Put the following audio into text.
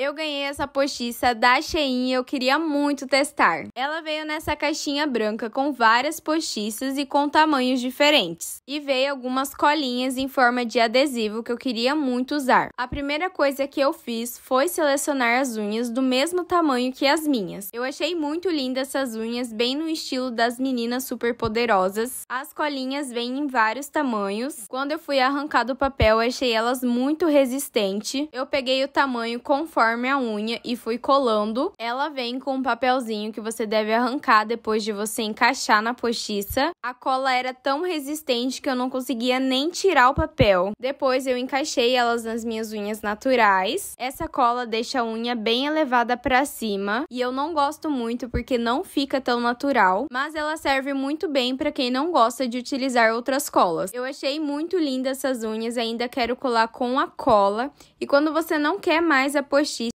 Eu ganhei essa postiça da Shein e eu queria muito testar. Ela veio nessa caixinha branca com várias postiças e com tamanhos diferentes. E veio algumas colinhas em forma de adesivo que eu queria muito usar. A primeira coisa que eu fiz foi selecionar as unhas do mesmo tamanho que as minhas. Eu achei muito linda essas unhas, bem no estilo das meninas super poderosas. As colinhas vêm em vários tamanhos. Quando eu fui arrancar do papel, achei elas muito resistente. Eu peguei o tamanho conforme conforme a unha e fui colando. Ela vem com um papelzinho que você deve arrancar depois de você encaixar na postiça. A cola era tão resistente que eu não conseguia nem tirar o papel. Depois eu encaixei elas nas minhas unhas naturais. Essa cola deixa a unha bem elevada para cima e eu não gosto muito porque não fica tão natural, mas ela serve muito bem para quem não gosta de utilizar outras colas. Eu achei muito linda essas unhas, ainda quero colar com a cola e quando você não quer mais a postiça